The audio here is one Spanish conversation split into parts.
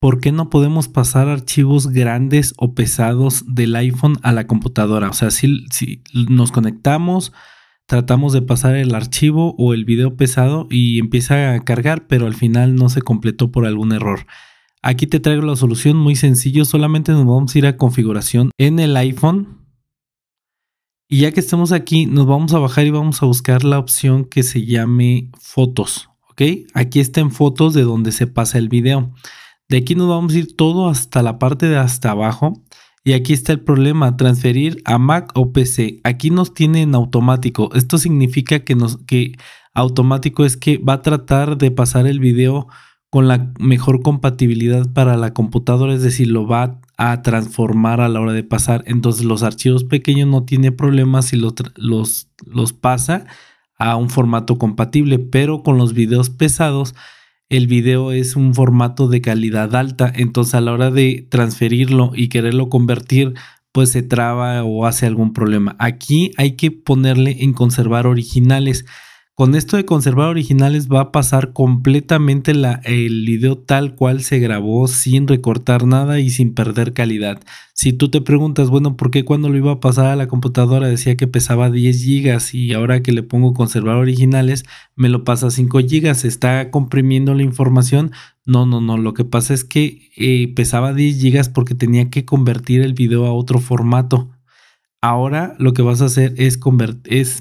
¿por qué no podemos pasar archivos grandes o pesados del iPhone a la computadora? O sea, si, nos conectamos, tratamos de pasar el archivo o el video pesado y empieza a cargar, pero al final no se completó por algún error. Aquí te traigo la solución muy sencillo, solamente nos vamos a ir a configuración en el iPhone. Y ya que estamos aquí, nos vamos a bajar y vamos a buscar la opción que se llame fotos, ¿ok? Aquí está en fotos de donde se pasa el video. De aquí nos vamos a ir todo hasta la parte de hasta abajo. Y aquí está el problema, transferir a Mac o PC. Aquí nos tiene en automático. Esto significa que, nos, que automático es que va a tratar de pasar el video con la mejor compatibilidad para la computadora, es decir, lo va a transformar a la hora de pasar. Entonces los archivos pequeños no tiene problemas si los, los, los pasa a un formato compatible, pero con los videos pesados el video es un formato de calidad alta, entonces a la hora de transferirlo y quererlo convertir, pues se traba o hace algún problema. Aquí hay que ponerle en conservar originales. Con esto de conservar originales va a pasar completamente la, el video tal cual se grabó sin recortar nada y sin perder calidad. Si tú te preguntas, bueno, ¿por qué cuando lo iba a pasar a la computadora decía que pesaba 10 GB y ahora que le pongo conservar originales me lo pasa 5 GB? ¿Se está comprimiendo la información? No, no, no, lo que pasa es que eh, pesaba 10 GB porque tenía que convertir el video a otro formato Ahora lo que vas a hacer es,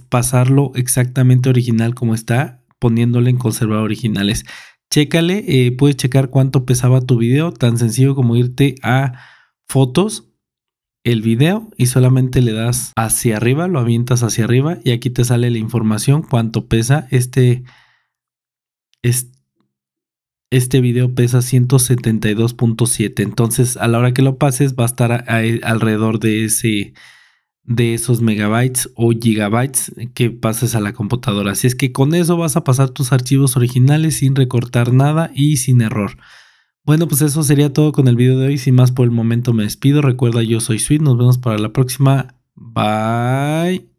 pasarlo exactamente original como está, poniéndole en conservar originales. Chécale, eh, puedes checar cuánto pesaba tu video, tan sencillo como irte a fotos, el video y solamente le das hacia arriba, lo avientas hacia arriba y aquí te sale la información cuánto pesa este este, video pesa 172.7, entonces a la hora que lo pases va a estar alrededor de ese de esos megabytes o gigabytes que pases a la computadora. Así es que con eso vas a pasar tus archivos originales sin recortar nada y sin error. Bueno, pues eso sería todo con el video de hoy. Sin más por el momento me despido. Recuerda, yo soy Sweet. Nos vemos para la próxima. Bye.